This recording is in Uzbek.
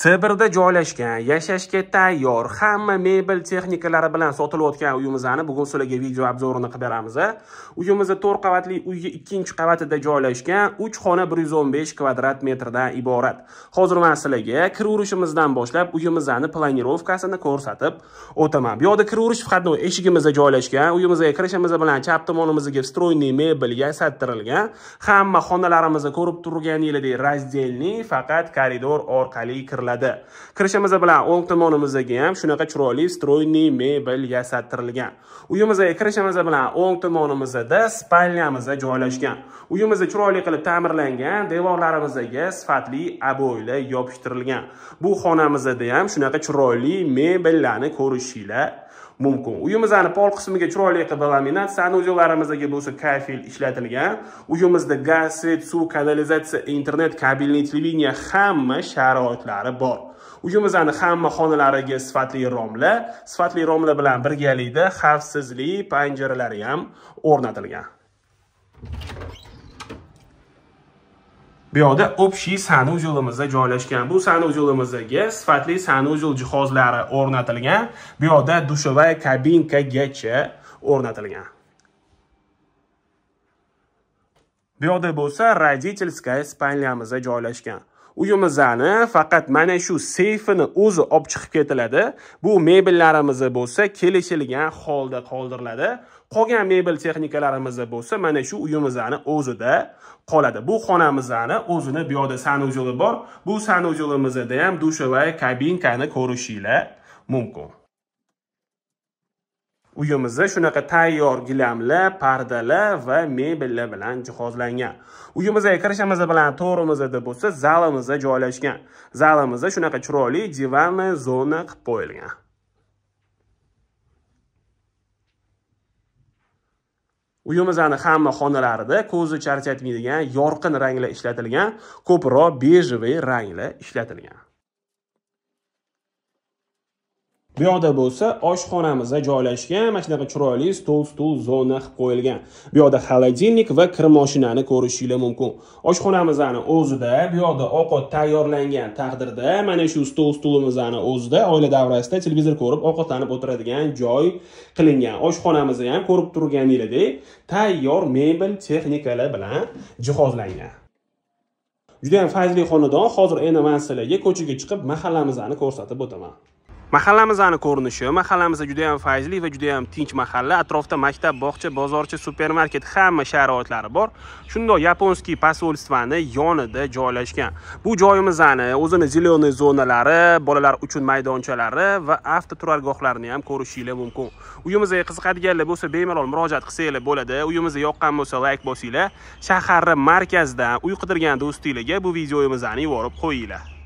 Sibirda joylashgan, yashashga tayyor hamma mebel texnikalari bilan sotilayotgan uyimizni bugun sizlarga video obzorini qilib beramiz. Uyimiz 4 qavatli uyga 2-qavatida joylashgan, 3 xona 115 kvadrat metrdan iborat. Hozir men sizlarga kiraverishimizdan boshlab uyimizni planirovkasini ko'rsatib o'taman. Bu yerda kiraverish vходной eshigimizda joylashgan, uyimizga kirishimiz bilan chap tomonimizga stroyniy mebel yasattirilgan Hamma xonalarimizni ko'rib turganingizdek, razdelni, faqat koridor orqali kiriladi. qiladi kirishimiz bilan o'ng tomonimizga ham shunaqa chiroyli stroyniy mebel yasattirilgan uyimizga kirishimiz bilan o'ng tomonimizda spalniyamiz joylashgan uyimiz chiroyli qilib ta'mirlangan devorlarimizga sifatli aboylar yopishtirilgan bu xonamizda ham shunaqa chiroyli mebellarni ko'rishinglar mumkin uyimizni pol qismiga chiroyli qilib laminat sanuzellarimizga bo'lsa kafel ishlatilgan uyimizda gaz svet suv kanalizatsiya internet kabelniy televideniya hamma sharoitlari bor uyimizni hamma xonalariga sifatli romla sifatli romla bilan birgalikda xavfsizlik panjaralari ham o'rnatilgan bu yoqda общий sanuzelimizda joylashgan bu sanuzelimizdagi sifatli sanuzel jihozlari o'rnatilgan bu yoqda dushovoy kabinkagacha o'rnatilgan bu yoqda bo'lsa родительская spanyamiz joylashgan uyimizni faqat mana shu seyfini o'zi olib chiqib ketiladi bu mebellarimiz bo'lsa kelishilgan holda qoldiriladi qolgan mebel texnikalarimiz bo'lsa mana shu uyimizni o'zida qoladi bu xonamizni o'zini bu yoqda sanuzeli bor bu sanuzelimizda ham dushovay kabinkani ko'rishinglar mumkin uyimizni shunaqa tayyor gilamlar pardalar va mebellar bilan jihozlangan uyimizga kirishimiz bilan to'g'rimizda bo'lsa zalimizda joylashgan zalimizda shunaqa chiroyli divanni zona qilib qo'yilgan uyimizni hamma xonalarida ko'zni charchatmaydigan yorqin ranglar ishlatilgan ko'proq bejiviy ranglar ishlatilgan bu yoqda bo'lsa oshxonamizda joylashgan mana shunaqa chiroyli stol stul zona qilib qo'yilgan bu yoqda xolodilnik va kir moshinani ko'rishinglar mumkin oshxonamizni o'zida bu yoqda ovqat tayyorlangan taqdirda mana shu stol stulimizni o'zida oila davrasida televizor ko'rib ovqatlanib o'tiradigan joy qilingan oshxonamizni ham ko'rib turganingizdek tayyor mebel texnikalar bilan jihozlangan juda yam fazli xonadon hozir endi man sizlarga ko'chaga chiqib mahallamizni ko'rsatib o'taman mahallamizni ko'rinishi mahallamiz juda yam fayzli va juda yam tinch mahalla atrofda maktab bog'cha bozorcha supermarket hamma sharoitlari bor shundoq yaponskiy posolstvani yonida joylashgan bu joyimizni o'zini зеленый zonalari bolalar uchun maydonchalari va avtoturargohlarini ham ko'rishinglar mumkin uyimizga qiziqadiganlar bo'lsa bemalol murojaat qilsanglar bo'ladi Uyimiz yoqqan bo'lsa layk bosinglar shaharni markazidan uy qidirgan do'stinglarga bu videomizni yuborib qo'yinglar